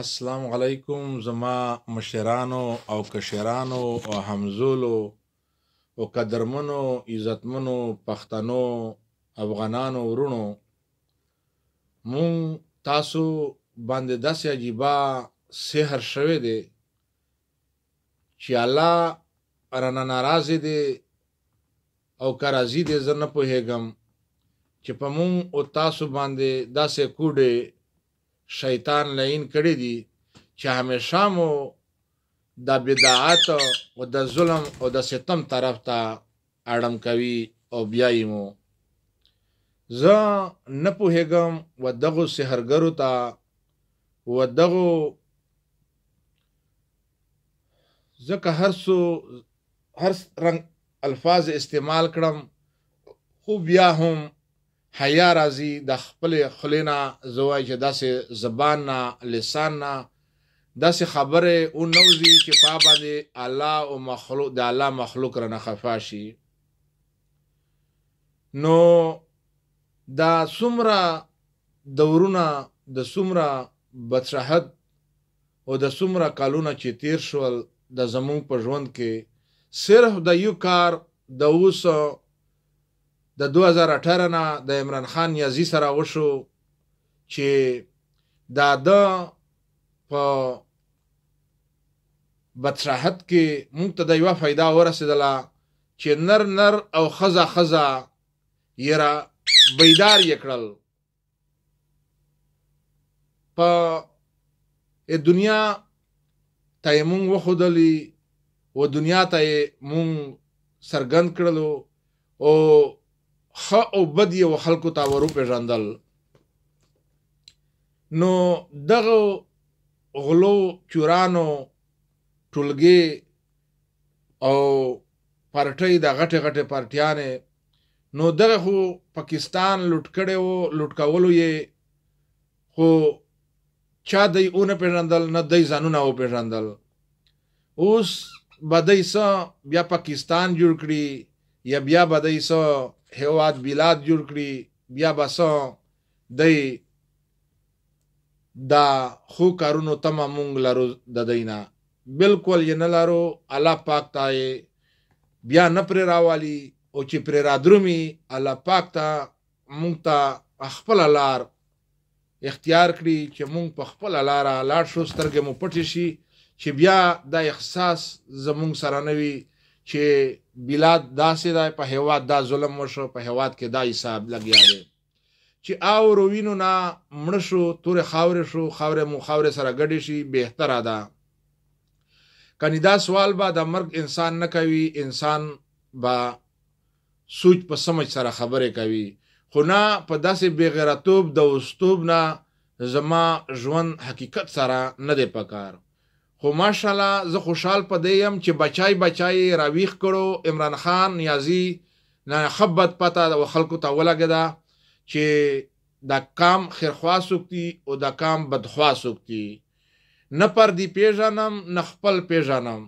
السلام علیکم زما مشرانو او کشرانو او همزولو او قدرمنو عزتمنو پښتنو افغانانو ورونو مون تاسو باندې داسې عجیبا سحر شوه دی چې الله رانا ناراض دی او کارازی دی زه نه پوهیږم چې په مون او تاسو باندې داسې کوډه شیطان لعین کړی دي چې همیشه مو د بدعات او د ظلم او د ستم طرف ته اړم کوي او بیاي مو زه نه پوهېږم و دغو سحرګرو ته و دغو ځکه هر څو هر رنگ الفاظ استعمال کړم خو بیا هم حیا راځي د خپل خلینا زوای چې داسې زبان نه لسان نه داسې خبره او نوځي چې په باندې الله او مخلوق د الله مخلوق رنه خفا شي نو دا سمرا دورونه د سمرا بچحت او د سمرا کالونه چې تیر شول د زمون په ژوند کې صرف د یو کار د اوسه د 2018 نه د عمران خان یزي سره وشو چې دا د په بصراحت کې موږ ته د یو फायदा ورسېدله چې نر نر او خزه خزه یرا بیدار یکړل په دنیا ته مونږ وخدلی و دنیا ته مونږ سرګند کړلو او خ او بد یو خلکو ته ورو پیژندل نو دغه غلو چورانو ټولګي او پارټۍ د غټه غټه پارټیانې نو دغه خو پاکستان لوټ کړي وو لوټ کولو یې خو چا دای اون پیژندل نه دای ځانونه او پیژندل اوس بدای سه بیا پاکستان جوړ کړي یا بیا بدای سه هیواد بلاد جوړ کړي بیا بسو د دا خو کارونو تم مونږ لرو د دینا بالکل یې نه لرو الله پاک ته بیا نه پر راوالی او چې پر را درومي الله پاک ته مونږ ته خپل لار اختیار کړی چې مونږ په خپل لار لاړ شو سترګې مو پټې شي چې بیا دا احساس زمونږ سره نوي چې بلاد داسې ده په هیواد دا ظلم وشو په هیواد کې دا حساب لګیا دی چې او روینو نه مړ شو تور خاور شو خاور مو خاور سره ګډې شي بهتره ده کني دا سوال به د مرګ انسان نه کوي انسان با سوچ په سمج سره خبرې کوي خو نه په داسې بغیرتوب د وستوب نه زما ژوند حقیقت سره نه دی پکار خو ماشاءالله زه خوشحال پدې يم چې بچای بچای راويخ کړو عمران خان نیازی نه خبت پتا د خلکو ته ولګدا چې دا کام خیرخوا سوکتی او دا کام بدخوا سوکتی نه پر دی پیژنم نه خپل پیژنم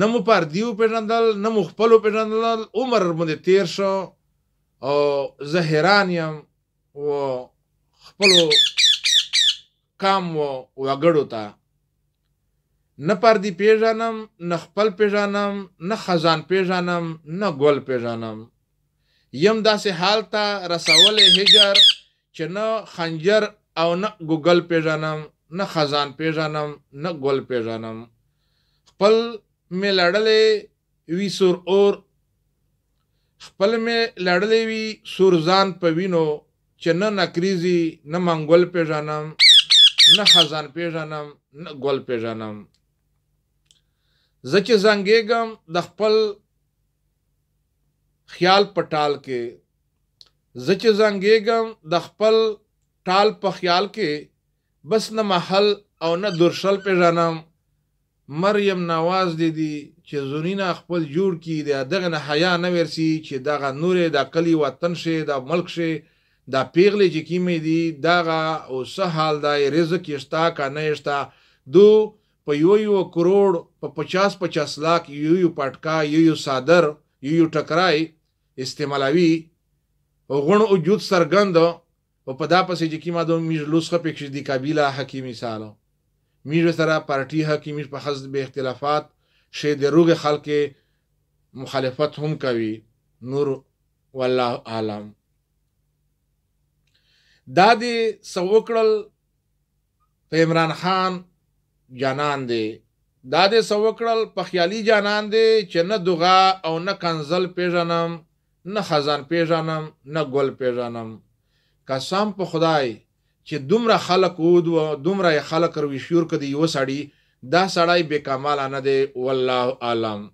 نه مو پر دیو پیژندل نه مو خپل پیژندل عمر مونږ تیر شو او زه حیران یم او خپل کام و وګړو ته نه پردي پیژنم نه خپل پیژنم نه خزان پیژنم نه ګل پیژنم یم داسې حال ته رسولې هجر چې نه خنجر او نه ګوګل پیژنم نه خزان پیژنم نه ګل پیژنم خپل می لړلې وی سور اور خپل می لړلې وی سورزان په وینو چې نه نکریزي نه منګل پیژنم نه خزان پیژنم نه ګل پیژنم زه چې زنګېږم د خپل خیال په ټال کې زه چې زنګېږم د خپل ټال په خیال کې بس نه محل او نه درشل پیژنم مریم نواز دی دی چې زونینا خپل جوړ کی دی دغه نه حیا نه ورسی چې دغه نورې د کلی وطن شي د ملک شي دا پیغلې چې کیمې دی دغه او سه حال دی رزق یشتا کنه یشتا دو په یو یو کروڑ په 50 50 لک یو یو پټکا یو یو صادر یو یو ټکرای استعمالوي او غون وجود سرګند او په دا پسې چې کیما د مجلس خو پکې د قبيله حکیمي سالو میز سره پارټي حکیمي په حسب به اختلافات شه د روغ خلک مخالفت هم کوي نور والله عالم دا دي سوکړل په عمران خان جانان دی دا دې سوکړل په خیالي جانان دی چې نه دغه او نه کنزل پیژنم نه خزان پیژنم نه ګل پیژنم قسم په خدای چې دومره خلق ود و دومره خلق روي شور کدي یو سړی دا سړی به کمال نه دی والله عالم